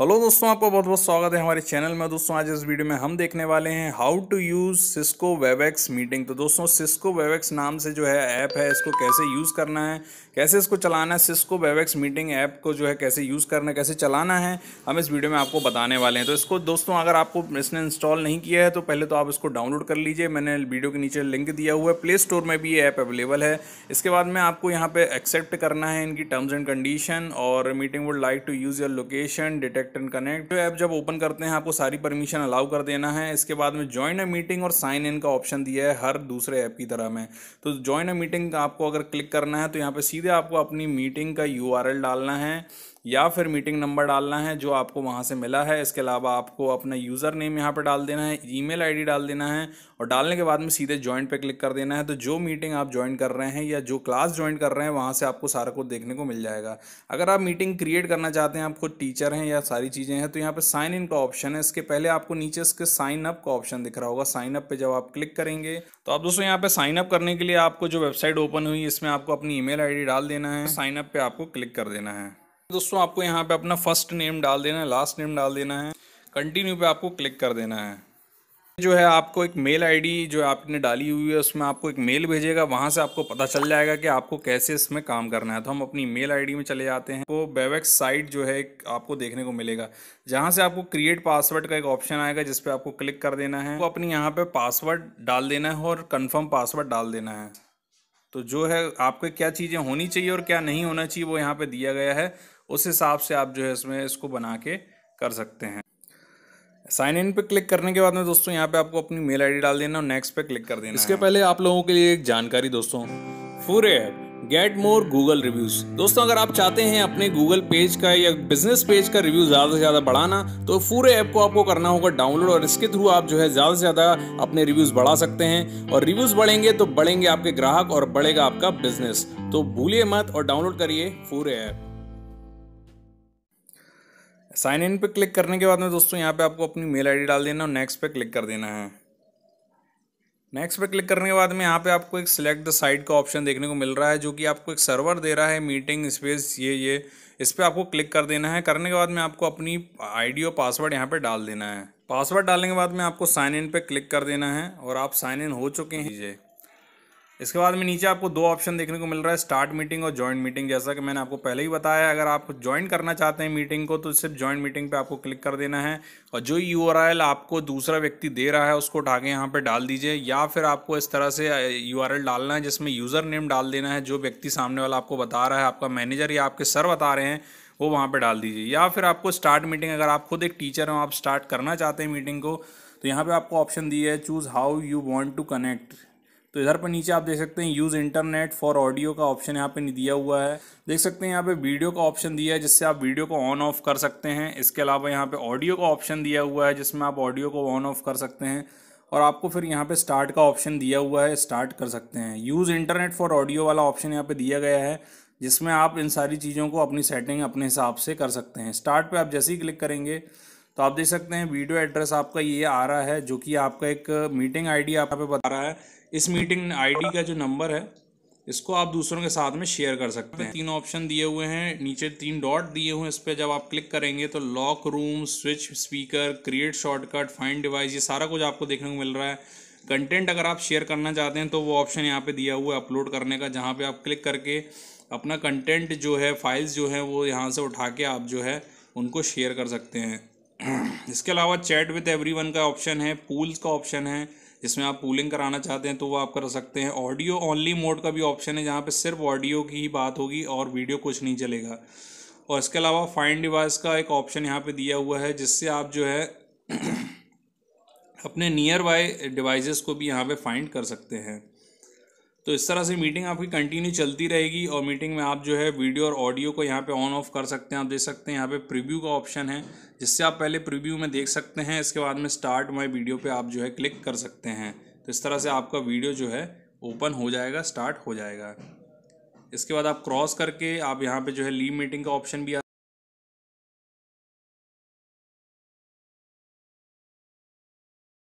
hello दोस्तों आपका बहुत बहुत स्वागत है हमारे चैनल में दोस्तों आज इस वीडियो में हम देखने वाले हैं how to use Cisco Webex meeting तो दोस्तों सिस्को वेवेक्स नाम से जो है ऐप है इसको कैसे यूज़ करना है कैसे इसको चलाना है सिस्को वेवेक्स मीटिंग ऐप को जो है कैसे यूज़ करना है कैसे चलाना है हम इस वीडियो में आपको बताने वाले हैं तो इसको दोस्तों अगर आपको इसने इंस्टॉल नहीं किया है तो पहले तो आप इसको डाउनलोड कर लीजिए मैंने वीडियो के नीचे लिंक दिया हुआ है प्ले स्टोर में भी ये ऐप अवेलेबल है इसके बाद में आपको यहाँ पर एक्सेप्ट करना है इनकी टर्म्स एंड कंडीशन और meeting would like to use your location detect connect and connect app जब ओपन करते हैं आपको सारी परमिशन अलाउ कर देना है इसके बाद में ज्वाइन अ मीटिंग और साइन इन का ऑप्शन दिया है हर दूसरे ऐप की तरह में तो ज्वाइन अ मीटिंग आपको अगर क्लिक करना है तो यहाँ पर सीधे आपको अपनी मीटिंग का यू डालना है या फिर मीटिंग नंबर डालना है जो आपको वहाँ से मिला है इसके अलावा आपको अपना यूज़र नेम यहाँ पर डाल देना है ईमेल आईडी डाल देना है और डालने के बाद में सीधे ज्वाइंट पे क्लिक कर देना है तो जो मीटिंग आप ज्वाइन कर रहे हैं या जो क्लास ज्वाइन कर रहे हैं वहाँ से आपको सारा कुछ देखने को मिल जाएगा अगर आप मीटिंग क्रिएट करना चाहते हैं आप खुद टीचर हैं या सारी चीज़ें हैं तो यहाँ पर साइन इन का ऑप्शन है इसके पहले आपको नीचे इसके साइन अप का ऑप्शन दिख रहा होगा साइन अप पर जब आप क्लिक करेंगे तो आप दोस्तों यहाँ पे साइन अप करने के लिए आपको जो वेबसाइट ओपन हुई इसमें आपको अपनी ईमेल आईडी डाल देना है साइन अप पे आपको क्लिक कर देना है दोस्तों आपको यहाँ पे अपना फर्स्ट नेम डाल देना है लास्ट नेम डाल देना है कंटिन्यू पे आपको क्लिक कर देना है जो है आपको एक मेल आईडी जो आपने डाली हुई है उसमें आपको एक मेल भेजेगा वहाँ से आपको पता चल जाएगा कि आपको कैसे इसमें काम करना है तो हम अपनी मेल आईडी में चले जाते हैं तो बेवेक्स साइट जो है आपको देखने को मिलेगा जहाँ से आपको क्रिएट पासवर्ड का एक ऑप्शन आएगा जिसपे आपको क्लिक कर देना है तो अपनी यहाँ पर पासवर्ड डाल देना है और कन्फर्म पासवर्ड डाल देना है तो जो है आपको क्या चीज़ें होनी चाहिए और क्या नहीं होना चाहिए वो यहाँ पर दिया गया है उस हिसाब से आप जो है इसमें इसको बना के कर सकते हैं साइन इन पे क्लिक करने के बाद में दोस्तों यहाँ पे आपको अपनी मेल आईडी डाल देना और नेक्स्ट पे क्लिक कर देना इसके पहले आप लोगों के लिए एक जानकारी दोस्तों फूरे गेट मोर गूगल रिव्यूज दोस्तों अगर आप चाहते हैं अपने गूगल पेज का या बिजनेस पेज का रिव्यू ज़्यादा से ज़्यादा बढ़ाना तो पूरे ऐप को आपको करना होगा डाउनलोड और इसके थ्रू आप जो है ज़्यादा से ज़्यादा अपने रिव्यूज़ बढ़ा सकते हैं और रिव्यूज़ बढ़ेंगे तो बढ़ेंगे आपके ग्राहक और बढ़ेगा आपका बिजनेस तो भूलिए मत और डाउनलोड करिए पूरे ऐप साइन इन पे क्लिक करने के बाद में दोस्तों यहाँ पे आपको अपनी मेल आईडी डाल देना और नेक्स्ट पे क्लिक कर देना है नेक्स्ट पे क्लिक करने के बाद में यहाँ पे आपको एक सिलेक्ट द साइट का ऑप्शन देखने को मिल रहा है जो कि आपको एक सर्वर दे रहा है मीटिंग स्पेस ये ये इस पर आपको क्लिक कर देना है करने के बाद में आपको अपनी आईडी और पासवर्ड यहाँ पर डाल देना है पासवर्ड डालने के बाद में आपको साइन इन पे क्लिक कर देना है और आप साइन इन हो चुके हैं जी इसके बाद में नीचे आपको दो ऑप्शन देखने को मिल रहा है स्टार्ट मीटिंग और ज्वाइंट मीटिंग जैसा कि मैंने आपको पहले ही बताया अगर आप ज्वाइन करना चाहते हैं मीटिंग को तो सिर्फ ज्वाइंट मीटिंग पे आपको क्लिक कर देना है और जो यू आपको दूसरा व्यक्ति दे रहा है उसको उठा के यहाँ पर डाल दीजिए या फिर आपको इस तरह से यू डालना है जिसमें यूज़र नेम डाल देना है जो व्यक्ति सामने वाला आपको बता रहा है आपका मैनेजर या आपके सर बता रहे हैं वो वहाँ पर डाल दीजिए या फिर आपको स्टार्ट मीटिंग अगर आप खुद एक टीचर हो आप स्टार्ट करना चाहते हैं मीटिंग को तो यहाँ पर आपको ऑप्शन दिए है choose how you want to connect तो इधर पर नीचे आप देख सकते हैं यूज़ इंटरनेट फॉर ऑडियो का ऑप्शन यहाँ पे नहीं दिया हुआ है देख सकते हैं यहाँ पे वीडियो का ऑप्शन दिया है जिससे आप वीडियो को ऑन ऑफ कर सकते हैं इसके अलावा यहाँ पे ऑडियो का ऑप्शन दिया हुआ है जिसमें आप ऑडियो को ऑन ऑफ कर सकते हैं और आपको फिर यहाँ पे स्टार्ट का ऑप्शन दिया हुआ है स्टार्ट कर सकते हैं यूज़ इंटरनेट फॉर ऑडियो वाला ऑप्शन यहाँ पर दिया गया है जिसमें आप इन सारी चीज़ों को अपनी सेटिंग अपने हिसाब से कर सकते हैं स्टार्ट पर आप जैसे ही क्लिक करेंगे तो आप देख सकते हैं वीडियो एड्रेस आपका ये आ रहा है जो कि आपका एक मीटिंग आईडी आप यहाँ पे बता रहा है इस मीटिंग आईडी का जो नंबर है इसको आप दूसरों के साथ में शेयर कर सकते हैं तीन ऑप्शन दिए हुए हैं नीचे तीन डॉट दिए हुए हैं इस पर जब आप क्लिक करेंगे तो lock room switch speaker create shortcut find device ये सारा कुछ आपको देखने को मिल रहा है कंटेंट अगर आप शेयर करना चाहते हैं तो वो ऑप्शन यहाँ पे दिया हुआ है अपलोड करने का जहाँ पे आप क्लिक करके अपना कंटेंट जो है फाइल्स जो है वो यहाँ से उठा के आप जो है उनको शेयर कर सकते हैं इसके अलावा चैट विद एवरीवन का ऑप्शन है पूल्स का ऑप्शन है जिसमें आप पूलिंग कराना चाहते हैं तो वो आप कर सकते हैं ऑडियो ओनली मोड का भी ऑप्शन है जहाँ पे सिर्फ ऑडियो की ही बात होगी और वीडियो कुछ नहीं चलेगा और इसके अलावा फाइन डिवाइस का एक ऑप्शन यहाँ पे दिया हुआ है जिससे आप जो है अपने नियर बाय डिवाइसेस को भी यहाँ पे फाइंड कर सकते हैं तो इस तरह से मीटिंग आपकी कंटिन्यू चलती रहेगी और मीटिंग में आप जो है वीडियो और ऑडियो को यहाँ पे ऑन ऑफ कर सकते हैं आप देख सकते हैं यहाँ पे प्रीव्यू का ऑप्शन है जिससे आप पहले प्रीव्यू में देख सकते हैं इसके बाद में स्टार्ट माई वीडियो पे आप जो है क्लिक कर सकते हैं तो इस तरह से आपका वीडियो जो है ओपन हो जाएगा स्टार्ट हो जाएगा इसके बाद आप क्रॉस करके आप यहाँ पर जो है लीव मीटिंग का ऑप्शन भी